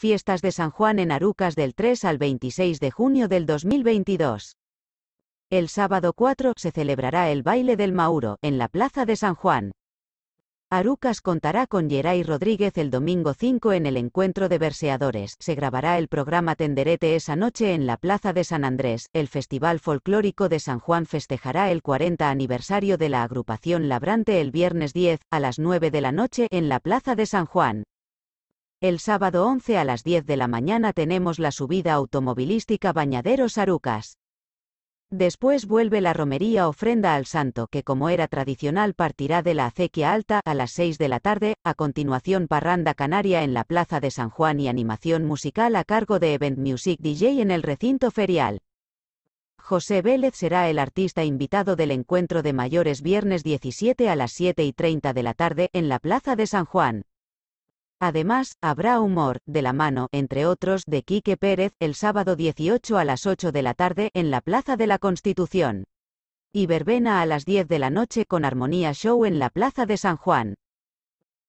Fiestas de San Juan en Arucas del 3 al 26 de junio del 2022. El sábado 4 se celebrará el baile del Mauro, en la Plaza de San Juan. Arucas contará con Yeray Rodríguez el domingo 5 en el encuentro de verseadores. Se grabará el programa Tenderete esa noche en la Plaza de San Andrés. El Festival Folclórico de San Juan festejará el 40 aniversario de la agrupación Labrante el viernes 10 a las 9 de la noche en la Plaza de San Juan. El sábado 11 a las 10 de la mañana tenemos la subida automovilística Bañaderos Arucas. Después vuelve la romería ofrenda al santo que como era tradicional partirá de la acequia alta a las 6 de la tarde, a continuación parranda canaria en la plaza de San Juan y animación musical a cargo de Event Music DJ en el recinto ferial. José Vélez será el artista invitado del encuentro de mayores viernes 17 a las 7 y 30 de la tarde en la plaza de San Juan. Además, habrá humor, de la mano, entre otros, de Quique Pérez, el sábado 18 a las 8 de la tarde, en la Plaza de la Constitución. Y verbena a las 10 de la noche con Armonía Show en la Plaza de San Juan.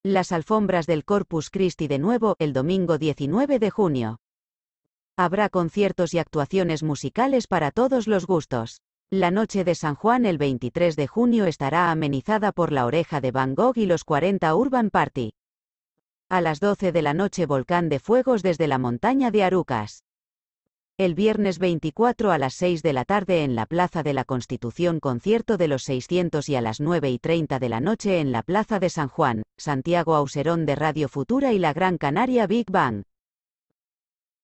Las alfombras del Corpus Christi de nuevo, el domingo 19 de junio. Habrá conciertos y actuaciones musicales para todos los gustos. La noche de San Juan el 23 de junio estará amenizada por la oreja de Van Gogh y los 40 Urban Party. A las 12 de la noche volcán de fuegos desde la montaña de Arucas. El viernes 24 a las 6 de la tarde en la Plaza de la Constitución concierto de los 600 y a las 9 y 30 de la noche en la Plaza de San Juan, Santiago Auserón de Radio Futura y la Gran Canaria Big Bang.